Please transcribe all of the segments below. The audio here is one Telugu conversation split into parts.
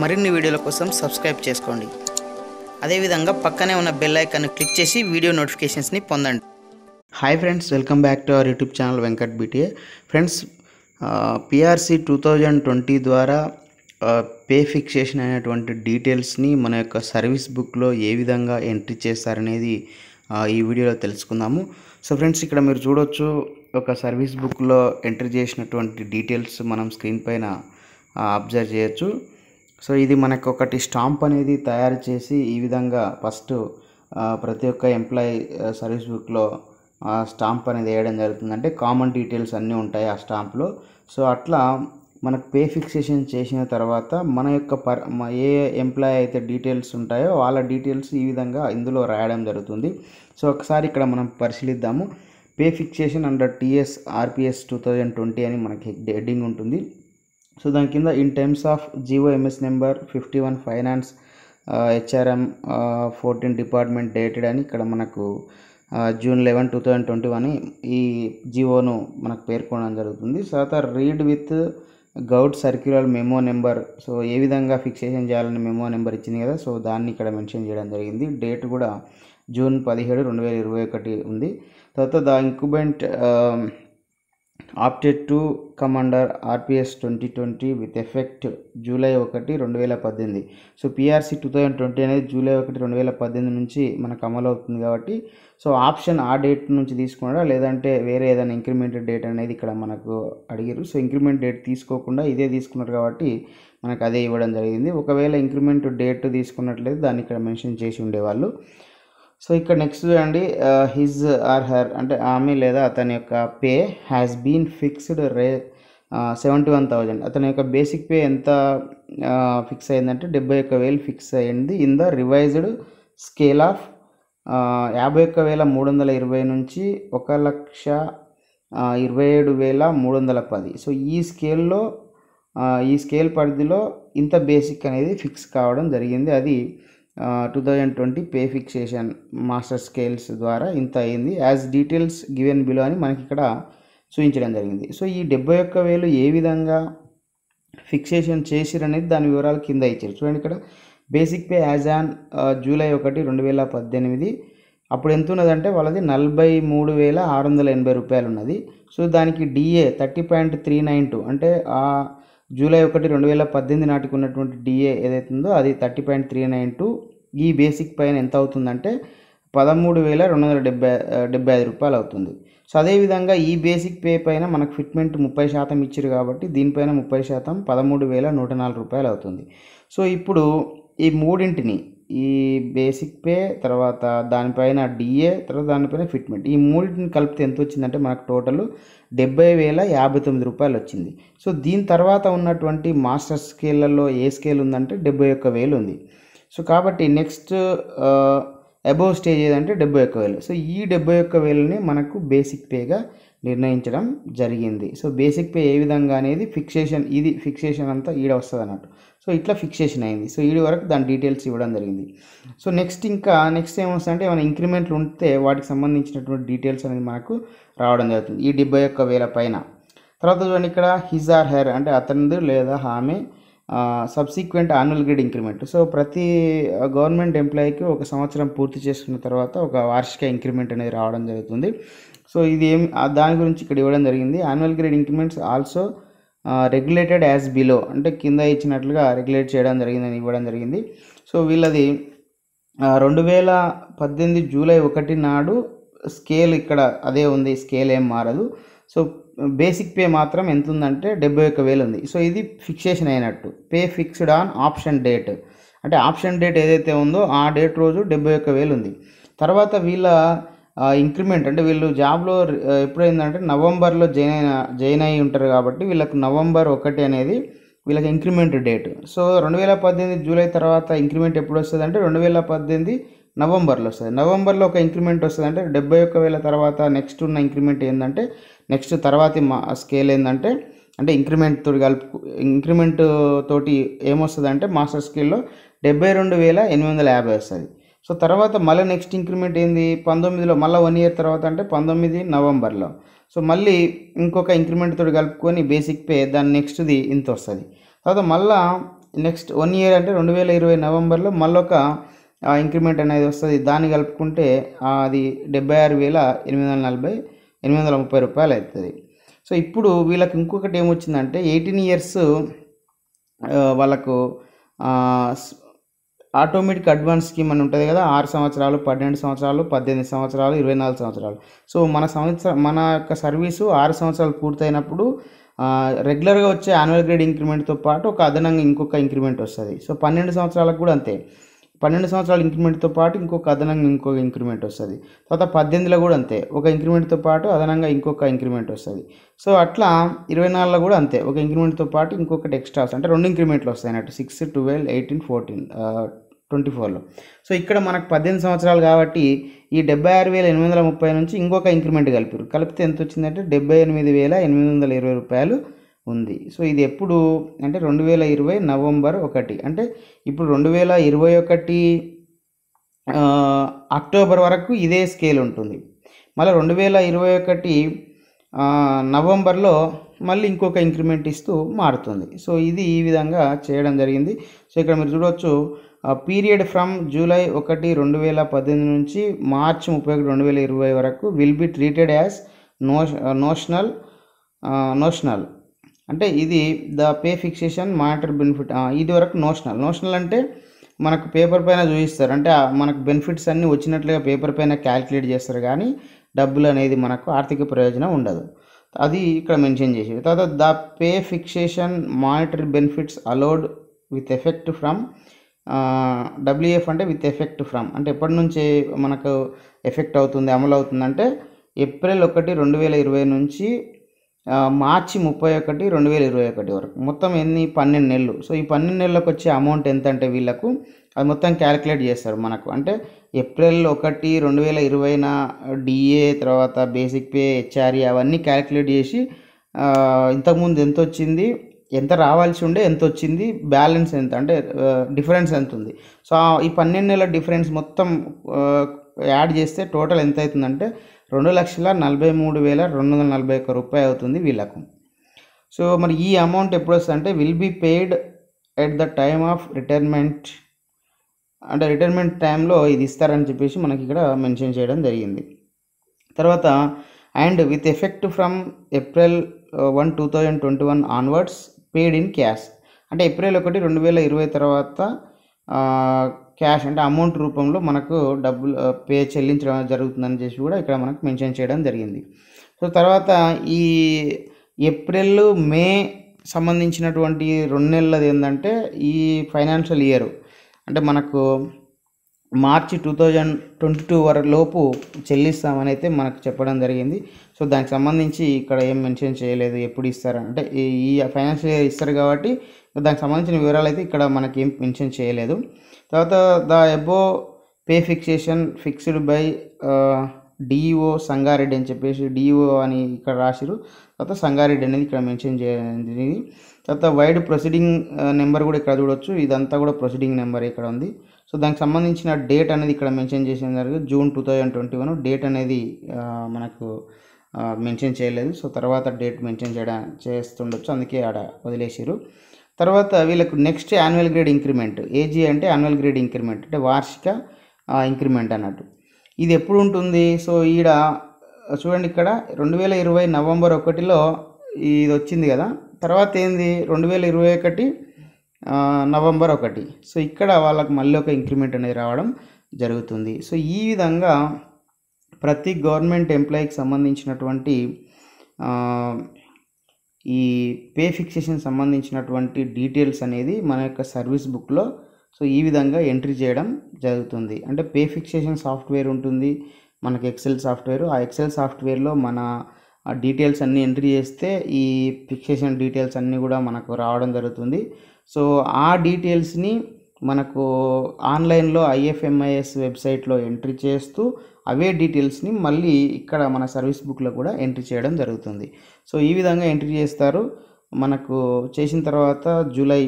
మరిన్ని వీడియోల కోసం సబ్స్క్రైబ్ చేసుకోండి అదేవిధంగా పక్కనే ఉన్న బెల్ ఐకాన్ క్లిక్ చేసి వీడియో నోటిఫికేషన్స్ని పొందండి hi friends welcome back to our YouTube channel Venkat BTA friends PRC two thousand twenty ద్వారా పే ఫిక్సేషన్ అయినటువంటి డీటెయిల్స్ని మన యొక్క సర్వీస్ బుక్లో ఏ విధంగా ఎంట్రీ చేస్తారనేది ఈ వీడియోలో తెలుసుకుందాము సో ఫ్రెండ్స్ ఇక్కడ మీరు చూడొచ్చు ఒక సర్వీస్ బుక్లో ఎంట్రీ చేసినటువంటి డీటెయిల్స్ మనం స్క్రీన్ పైన అబ్జర్వ్ చేయొచ్చు సో ఇది మనకు ఒకటి స్టాంప్ అనేది తయారు చేసి ఈ విధంగా ఫస్ట్ ప్రతి ఒక్క ఎంప్లాయీ సర్వీస్ బుక్లో స్టాంప్ అనేది వేయడం జరుగుతుంది అంటే కామన్ డీటెయిల్స్ అన్నీ ఉంటాయి ఆ స్టాంప్లో సో అట్లా మనకు పే ఫిక్సేషన్ చేసిన తర్వాత మన యొక్క పర్ ఏ ఎంప్లాయీ అయితే డీటెయిల్స్ ఉంటాయో వాళ్ళ డీటెయిల్స్ ఈ విధంగా ఇందులో రాయడం జరుగుతుంది సో ఒకసారి ఇక్కడ మనం పరిశీలిద్దాము pay fixation under TS RPS two thousand twenty అని మనకి హెడ్డింగ్ ఉంటుంది సో దాని కింద in terms of GOMS number fifty one finance HRM fourteen department dated అని ఇక్కడ మనకు June eleven two thousand twenty one ఈ జిఓను మనకు పేర్కొనడం జరుగుతుంది తర్వాత read with govt circular memo number so ఏ విధంగా ఫిక్సేషన్ చేయాలని మెమో నెంబర్ ఇచ్చింది కదా సో దాన్ని ఇక్కడ మెన్షన్ చేయడం జరిగింది డేట్ కూడా జూన్ పదిహేడు రెండు వేల ఇరవై ఒకటి ఉంది తర్వాత the incumbent opted to come under RPS twenty twenty with effect July ఒకటి రెండు వేల పద్దెనిమిది so PRC two thousand twenty అనేది జూలై ఒకటి రెండు వేల పద్దెనిమిది నుంచి మనకు అమలు అవుతుంది కాబట్టి సో ఆప్షన్ ఆ డేట్ నుంచి తీసుకున్నాడా లేదంటే వేరే ఏదైనా ఇంక్రిమెంట్ డేట్ అనేది ఇక్కడ మనకు అడిగారు సో ఇంక్రిమెంట్ డేట్ తీసుకోకుండా ఇదే తీసుకున్నారు కాబట్టి మనకు అదే ఇవ్వడం జరిగింది ఒకవేళ ఇంక్రిమెంట్ డేట్ తీసుకున్నట్లయితే దాన్ని ఇక్కడ మెన్షన్ చేసి ఉండేవాళ్ళు సో ఇక్కడ నెక్స్ట్ చూడండి హిజ్ ఆర్ హర్ అంటే ఆమె లేదా అతని యొక్క పే హ్యాస్ బీన్ ఫిక్స్డ్ రే సెవెంటీ వన్ థౌజండ్ అతని యొక్క బేసిక్ పే ఎంత ఫిక్స్ అయిందంటే డెబ్బై ఒక్క వేలు ఫిక్స్ అయింది in the revised scale of యాభై ఒక్క వేల మూడు వందల ఇరవై నుంచి ఒక లక్ష ఇరవై ఏడు వేల మూడు వందల పది సో ఈ స్కేల్లో ఈ స్కేల్ పరిధిలో ఇంత బేసిక్ అనేది ఫిక్స్ కావడం జరిగింది అది two thousand twenty pay fixation master scales ద్వారా ఇంత అయింది యాజ్ డీటెయిల్స్ గివెన్ బిలో అని మనకి ఇక్కడ చూపించడం జరిగింది సో ఈ డెబ్బై ఒక్క వేలు ఏ విధంగా ఫిక్సేషన్ చేసిరు అనేది దాని వివరాలు కింద ఇచ్చారు చూడండి ఇక్కడ basic pay as on July ఒకటి రెండు వేల పద్దెనిమిది అప్పుడు ఎంత ఉన్నదంటే వాళ్ళది నలభై మూడు వేల ఆరు వందల ఎనభై రూపాయలు ఉన్నది సో దానికి DA thirty point three nine two అంటే జూలై ఒకటి రెండు వేల పద్దెనిమిది నాటికి ఉన్నటువంటి డిఏ ఏదైతే ఉందో అది thirty point three nine two ఈ బేసిక్ పైన ఎంత అవుతుందంటే పదమూడు వేల రెండు వందల డెబ్బై డెబ్బై ఐదు రూపాయలు అవుతుంది సో అదేవిధంగా ఈ బేసిక్ పే పైన మనకు ఫిట్మెంట్ ముప్పై శాతం ఇచ్చారు కాబట్టి దీనిపైన ముప్పై శాతం పదమూడు వేల నూట నాలుగు రూపాయలు అవుతుంది సో ఇప్పుడు ఈ మూడింటిని ఈ బేసిక్ పే తర్వాత దానిపైన డిఏ తర్వాత దానిపైన ఫిట్మెంట్ ఈ మూడింటిని కలిపితే ఎంత వచ్చిందంటే మనకు టోటల్ డెబ్బై వేల యాభై తొమ్మిది రూపాయలు వచ్చింది సో దీని తర్వాత ఉన్నటువంటి మాస్టర్ స్కేళ్లలో ఏ స్కేల్ ఉందంటే డెబ్బై ఒక్క వేలు ఉంది సో కాబట్టి నెక్స్ట్ అబోవ్ స్టేజ్ ఏదంటే డెబ్బై ఒక్క వేలు సో ఈ డెబ్బై ఒక్క వేలని మనకు బేసిక్ పేగా నిర్ణయించడం జరిగింది సో బేసిక్ పే ఏ విధంగా అనేది ఫిక్సేషన్ ఇది ఫిక్సేషన్ అంతా ఈడ వస్తుంది అన్నట్టు సో ఇట్లా ఫిక్సేషన్ అయింది సో ఈడి వరకు దాని డీటెయిల్స్ ఇవ్వడం జరిగింది సో నెక్స్ట్ ఇంకా నెక్స్ట్ ఏమొస్తుందంటే ఏమైనా ఇంక్రిమెంట్లు ఉంటే వాటికి సంబంధించినటువంటి డీటెయిల్స్ అనేది మనకు రావడం జరుగుతుంది ఈ డెబ్బై ఒక్క వేల పైన తర్వాత చూడండి ఇక్కడ హిజ్ ఆర్ హెర్ అంటే అతనిది లేదా ఆమె subsequent annual grade increment so ప్రతి గవర్నమెంట్ ఎంప్లాయీకి ఒక సంవత్సరం పూర్తి చేసుకున్న తర్వాత ఒక వార్షిక ఇంక్రిమెంట్ అనేది రావడం జరుగుతుంది సో ఇది ఏం దాని గురించి ఇక్కడ ఇవ్వడం జరిగింది annual grade increments also regulated as below అంటే కింద ఇచ్చినట్లుగా రెగ్యులేట్ చేయడం జరిగిందని ఇవ్వడం జరిగింది సో వీళ్ళది రెండు వేల పద్దెనిమిది జూలై ఒకటి నాడు స్కేల్ ఇక్కడ అదే ఉంది స్కేల్ ఏం మారదు సో బేసిక్ పే మాత్రం ఎంత ఉందంటే డెబ్బై ఒక్క వేలు ఉంది సో ఇది ఫిక్సేషన్ అయినట్టు pay fixed on option date అంటే ఆప్షన్ డేట్ ఏదైతే ఉందో ఆ డేట్ రోజు డెబ్బై ఒక్క వేలు ఉంది తర్వాత వీళ్ళ ఇంక్రిమెంట్ అంటే వీళ్ళు జాబ్లో ఎప్పుడైందంటే నవంబర్లో జాయిన్ అయిన జాయిన్ అయి ఉంటారు కాబట్టి వీళ్ళకు నవంబర్ ఒకటి అనేది వీళ్ళకి ఇంక్రిమెంట్ డేట్ సో రెండు వేల పద్దెనిమిది జూలై తర్వాత ఇంక్రిమెంట్ ఎప్పుడు వస్తుంది అంటే రెండు వేల పద్దెనిమిది నవంబర్లో వస్తుంది నవంబర్లో ఒక ఇంక్రిమెంట్ వస్తుంది అంటే డెబ్బై ఒక్క వేల తర్వాత నెక్స్ట్ ఉన్న ఇంక్రిమెంట్ ఏంటంటే నెక్స్ట్ తర్వాతి మా స్కేల్ ఏంటంటే అంటే ఇంక్రిమెంట్ తోటి కలుపు ఇంక్రిమెంట్ తోటి ఏమొస్తుంది అంటే మాస్టర్ స్కేల్లో డెబ్బై రెండు వేల ఎనిమిది వందల యాభై వస్తుంది సో తర్వాత మళ్ళీ నెక్స్ట్ ఇంక్రిమెంట్ ఏంది పంతొమ్మిదిలో మళ్ళీ వన్ ఇయర్ తర్వాత అంటే పంతొమ్మిది నవంబర్లో సో మళ్ళీ ఇంకొక ఇంక్రిమెంట్ తోటి కలుపుకొని బేసిక్ పే దాని నెక్స్ట్ది ఇంత వస్తుంది తర్వాత మళ్ళీ నెక్స్ట్ వన్ ఇయర్ అంటే రెండు వేల ఇరవై నవంబర్లో మళ్ళొక ఇంక్రిమెంట్ అనేది వస్తుంది దాన్ని కలుపుకుంటే అది డెబ్బై ఆరు వేల ఎనిమిది వందల నలభై ఎనిమిది వందల ముప్పై రూపాయలు అవుతుంది సో ఇప్పుడు వీళ్ళకి ఇంకొకటి ఏమొచ్చిందంటే ఎయిటీన్ ఇయర్స్ వాళ్ళకు ఆటోమేటిక్ అడ్వాన్స్ స్కీమ్ అని ఉంటుంది కదా ఆరు సంవత్సరాలు పన్నెండు సంవత్సరాలు పద్దెనిమిది సంవత్సరాలు ఇరవై నాలుగు సంవత్సరాలు సో మన సంవత్సరం మన యొక్క సర్వీసు ఆరు సంవత్సరాలు పూర్తయినప్పుడు రెగ్యులర్గా వచ్చే యాన్యువల్ గ్రేడ్ ఇంక్రిమెంట్తో పాటు ఒక అదనంగా ఇంకొక ఇంక్రిమెంట్ వస్తుంది సో పన్నెండు సంవత్సరాలకు కూడా అంతే పన్నెండు సంవత్సరాల ఇంక్రిమెంట్తో పాటు ఇంకొక అదనంగా ఇంకొక ఇంక్రిమెంట్ వస్తుంది తర్వాత పద్దెనిమిదిలో కూడా అంతే ఒక ఇంక్రిమెంట్తో పాటు అదనంగా ఇంకొక ఇంక్రిమెంట్ వస్తుంది సో అట్లా ఇరవై నాలుగులో కూడా అంతే ఒక ఇంక్రిమెంట్తో పాటు ఇంకొకటి ఎక్స్ట్రా అంటే రెండు ఇంక్రిమెంట్లు వస్తాయి అన్నట్టు six twelve eighteen fourteen twenty ఫోర్లో సో ఇక్కడ మనకు పద్దెనిమిది సంవత్సరాలు కాబట్టి ఈ డెబ్బై ఆరు వేల ఎనిమిది వందల ముప్పై నుంచి ఇంకొక ఇంక్రిమెంట్ కలిపారు కలిపితే ఎంత వచ్చిందంటే డెబ్బై ఎనిమిది వేల ఎనిమిది వందల ఇరవై రూపాయలు ఉంది సో ఇది ఎప్పుడు అంటే రెండు వేల ఇరవై నవంబర్ ఒకటి అంటే ఇప్పుడు రెండు వేల ఇరవై ఒకటి అక్టోబర్ వరకు ఇదే స్కేల్ ఉంటుంది మళ్ళీ రెండు వేల ఇరవై ఒకటి నవంబర్లో మళ్ళీ ఇంకొక ఇంక్రిమెంట్ ఇస్తూ మారుతుంది సో ఇది ఈ విధంగా చేయడం జరిగింది సో ఇక్కడ మీరు చూడవచ్చు పీరియడ్ ఫ్రమ్ జూలై ఒకటి రెండు వేల పద్దెనిమిది నుంచి మార్చి ముప్పై ఒకటి రెండు వేల ఇరవై వరకు will be treated as no notional notional అంటే ఇది the pay fixation monetary benefit ఇది వరకు నోషనల్ నోషనల్ అంటే మనకు పేపర్ పైన చూపిస్తారు అంటే మనకు బెనిఫిట్స్ అన్నీ వచ్చినట్లుగా పేపర్ పైన క్యాల్కులేట్ చేస్తారు కానీ డబ్బులు అనేది మనకు ఆర్థిక ప్రయోజనం ఉండదు అది ఇక్కడ మెన్షన్ చేసి తర్వాత the pay fixation monetary benefits allowed with effect from WF అంటే విత్ ఎఫెక్ట్ ఫ్రమ్ అంటే ఎప్పటి నుంచి మనకు ఎఫెక్ట్ అవుతుంది అమలు అవుతుందంటే ఏప్రిల్ ఒకటి రెండు వేల ఇరవై నుంచి మార్చి ముప్పై ఒకటి రెండు వేల ఇరవై ఒకటి వరకు మొత్తం ఎన్ని పన్నెండు నెలలు సో ఈ పన్నెండు నెలలకు వచ్చే అమౌంట్ ఎంత అంటే వీళ్ళకు అది మొత్తం క్యాలిక్యులేట్ చేస్తారు మనకు అంటే ఏప్రిల్ ఒకటి రెండు వేల ఇరవైన డిఏ తర్వాత బేసిక్ పే హెచ్ఆర్ఈ అవన్నీ క్యాలిక్యులేట్ చేసి ఇంతకుముందు ఎంత వచ్చింది ఎంత రావాల్సి ఉండే ఎంత వచ్చింది బ్యాలెన్స్ ఎంత అంటే డిఫరెన్స్ ఎంత ఉంది సో ఈ పన్నెండు నెలల డిఫరెన్స్ మొత్తం యాడ్ చేస్తే టోటల్ ఎంత అవుతుందంటే రెండు లక్షల నలభై మూడు వేల రెండు వందల నలభై ఒక్క రూపాయి అవుతుంది వీళ్ళకు సో మరి ఈ అమౌంట్ ఎప్పుడు వస్తుంది అంటే will be paid at the time of retirement అంటే రిటైర్మెంట్ టైంలో ఇది ఇస్తారని చెప్పేసి మనకి ఇక్కడ మెన్షన్ చేయడం జరిగింది తర్వాత and with effect from April one two thousand twenty one onwards paid in cash అంటే ఏప్రిల్ ఒకటి రెండు వేల ఇరవై తర్వాత uh, క్యాష్ అంటే అమౌంట్ రూపంలో మనకు డబ్బులు పే చెల్లించడం జరుగుతుందని చెప్పి కూడా ఇక్కడ మనకు మెన్షన్ చేయడం జరిగింది సో తర్వాత ఈ ఏప్రిల్ మే సంబంధించినటువంటి రెండు నెలలది ఏంటంటే ఈ ఫైనాన్షియల్ ఇయర్ అంటే మనకు March two thousand twenty two వరకు లోపు చెల్లిస్తామని అయితే మనకు చెప్పడం జరిగింది సో దానికి సంబంధించి ఇక్కడ ఏం మెన్షన్ చేయలేదు ఎప్పుడు ఇస్తారు అంటే ఈ ఫైనాన్షియల్ ఇయర్ ఇస్తారు కాబట్టి దానికి సంబంధించిన వివరాలు అయితే ఇక్కడ మనకి ఏం మెన్షన్ చేయలేదు తర్వాత the above pay fixation fixed by DEO Sangareddy అని చెప్పేసి డిఈఓ అని ఇక్కడ రాసిరు తర్వాత సంగారెడ్డి అనేది ఇక్కడ మెన్షన్ చేయండి తర్వాత వైడ్ ప్రొసీడింగ్ నెంబర్ కూడా ఇక్కడ చూడొచ్చు ఇదంతా కూడా ప్రొసీడింగ్ నెంబర్ ఇక్కడ ఉంది సో దానికి సంబంధించిన డేట్ అనేది ఇక్కడ మెన్షన్ చేసిన జరిగింది June two thousand twenty one date అనేది మనకు మెన్షన్ చేయలేదు సో తర్వాత డేట్ మెన్షన్ చేయడం చేస్తుండొచ్చు అందుకే ఆడ వదిలేసారు తర్వాత వీళ్ళకు next annual grade increment AG అంటే యాన్యువల్ గ్రేడ్ ఇంక్రిమెంట్ అంటే వార్షిక ఇంక్రిమెంట్ అన్నట్టు ఇది ఎప్పుడు ఉంటుంది సో ఈడ చూడండి ఇక్కడ రెండు వేల ఇరవై నవంబర్ ఒకటిలో ఇది వచ్చింది కదా తర్వాత ఏంది రెండు వేల ఇరవై ఒకటి నవంబర్ ఒకటి సో ఇక్కడ వాళ్ళకి మళ్ళీ ఒక ఇంక్రిమెంట్ అనేది రావడం జరుగుతుంది సో ఈ విధంగా ప్రతి గవర్నమెంట్ ఎంప్లాయీకి సంబంధించినటువంటి ఈ పే ఫిక్సేషన్ సంబంధించినటువంటి డీటెయిల్స్ అనేది మన యొక్క సర్వీస్ బుక్లో సో ఈ విధంగా ఎంట్రీ చేయడం జరుగుతుంది అంటే పే ఫిక్సేషన్ సాఫ్ట్వేర్ ఉంటుంది మనకి ఎక్సెల్ సాఫ్ట్వేర్ ఆ ఎక్సెల్ సాఫ్ట్వేర్లో మన డీటెయిల్స్ అన్నీ ఎంట్రీ చేస్తే ఈ ఫిక్సేషన్ డీటెయిల్స్ అన్నీ కూడా మనకు రావడం జరుగుతుంది సో ఆ డీటెయిల్స్ని మనకు ఆన్లైన్లో ఐఎఫ్ఎంఐఎస్ వెబ్సైట్లో ఎంట్రీ చేస్తూ అవే డీటెయిల్స్ని మళ్ళీ ఇక్కడ మన సర్వీస్ బుక్లో కూడా ఎంట్రీ చేయడం జరుగుతుంది సో ఈ విధంగా ఎంట్రీ చేస్తారు మనకు చేసిన తర్వాత July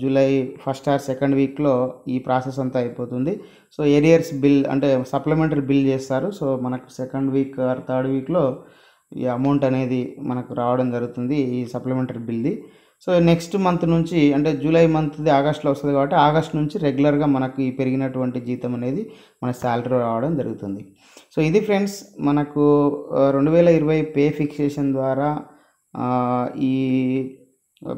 July first or second వీక్లో ఈ ప్రాసెస్ అంతా అయిపోతుంది సో ఏరియర్స్ బిల్ అంటే సప్లిమెంటరీ బిల్ చేస్తారు సో మనకు సెకండ్ వీక్ ఆర్ థర్డ్ వీక్లో ఈ అమౌంట్ అనేది మనకు రావడం జరుగుతుంది ఈ సప్లిమెంటరీ బిల్ది సో నెక్స్ట్ మంత్ నుంచి అంటే జూలై మంత్ది ఆగస్ట్లో వస్తుంది కాబట్టి ఆగస్ట్ నుంచి రెగ్యులర్గా మనకు ఈ పెరిగినటువంటి జీతం అనేది మన శాలరీ రావడం జరుగుతుంది సో ఇది ఫ్రెండ్స్ మనకు రెండు వేల ఇరవై పే ఫిక్సేషన్ ద్వారా ఈ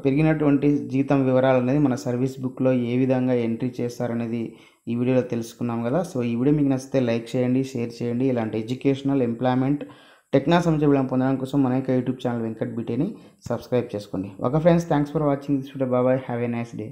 పెరిగినటువంటి జీతం వివరాలు అనేది మన సర్వీస్ బుక్లో ఏ విధంగా ఎంట్రీ చేస్తారనేది ఈ వీడియోలో తెలుసుకున్నాం కదా సో ఈ వీడియో మీకు నచ్చితే లైక్ చేయండి షేర్ చేయండి ఇలాంటి ఎడ్యుకేషనల్ ఎంప్లాయ్మెంట్ టెక్నా సంచబిలం పొందడం కోసం మన యొక్క యూట్యూబ్ ఛానల్ వెంకట్ బీటీని సబ్స్క్రైబ్ చేసుకోండి ఒక friends thanks for watching this video బాబాయ్ హ్యావ్ ఏ నైస్ డే